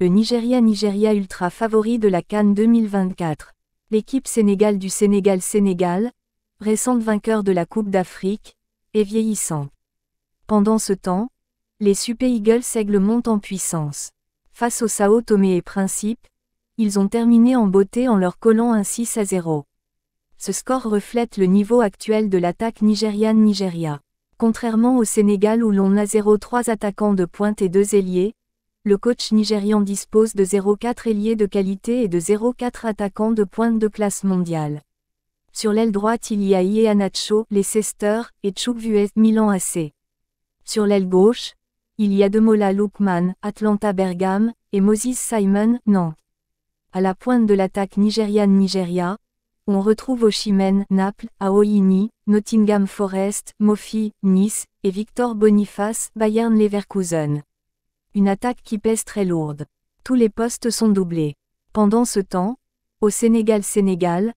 le Nigeria Nigeria ultra favori de la Cannes 2024. L'équipe Sénégal du Sénégal Sénégal, récente vainqueur de la Coupe d'Afrique, est vieillissante. Pendant ce temps, les Super Eagles Aigle montent en puissance. Face au Sao Tomé et Principe, ils ont terminé en beauté en leur collant un 6 à 0. Ce score reflète le niveau actuel de l'attaque nigériane Nigeria. Contrairement au Sénégal où l'on a 0-3 attaquants de pointe et deux ailiers, le coach nigérian dispose de 0,4 ailier de qualité et de 0,4 attaquants de pointe de classe mondiale. Sur l'aile droite il y a les Leicester, et Tchoukvuez Milan AC. Sur l'aile gauche, il y a Demola Lukman, Atlanta Bergam, et Moses Simon, Nantes. À la pointe de l'attaque nigériane-Nigeria, on retrouve Oshimen, Naples, Aoyini, Nottingham Forest, Mofi, Nice, et Victor Boniface, Bayern Leverkusen. Une attaque qui pèse très lourde. Tous les postes sont doublés. Pendant ce temps, au Sénégal-Sénégal,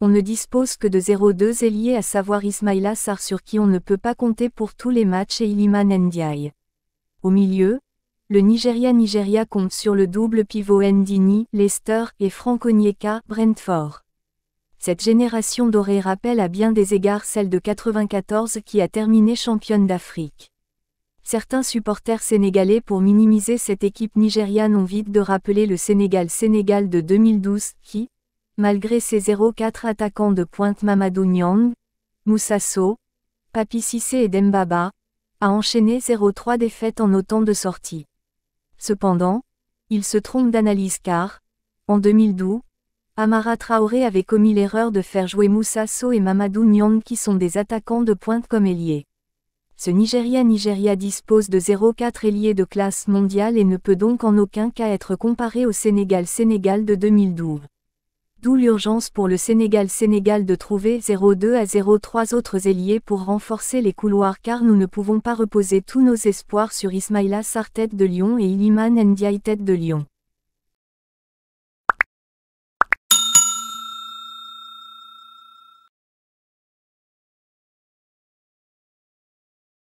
on ne dispose que de 0-2 lié à savoir Ismaïla Sarr sur qui on ne peut pas compter pour tous les matchs et Iliman Ndiaye. Au milieu, le Nigeria-Nigeria compte sur le double pivot Ndini, Lester et Franco Onyeka, Brentford. Cette génération dorée rappelle à bien des égards celle de 94 qui a terminé championne d'Afrique. Certains supporters sénégalais pour minimiser cette équipe nigériane ont vite de rappeler le Sénégal-Sénégal de 2012 qui, malgré ses 0-4 attaquants de pointe Mamadou Nyang, Moussasso, Papi Sissé et Dembaba, a enchaîné 0-3 défaites en autant de sorties. Cependant, il se trompe d'analyse car, en 2012, Amara Traoré avait commis l'erreur de faire jouer Moussasso et Mamadou Nyang qui sont des attaquants de pointe comme ailiers ce Nigeria-Nigeria dispose de 0,4 ailier de classe mondiale et ne peut donc en aucun cas être comparé au Sénégal-Sénégal de 2012. D'où l'urgence pour le Sénégal-Sénégal de trouver 0,2 à 0,3 autres ailiers pour renforcer les couloirs car nous ne pouvons pas reposer tous nos espoirs sur Ismaïla Sartet de Lyon et Iliman Ndiaye tête de Lyon.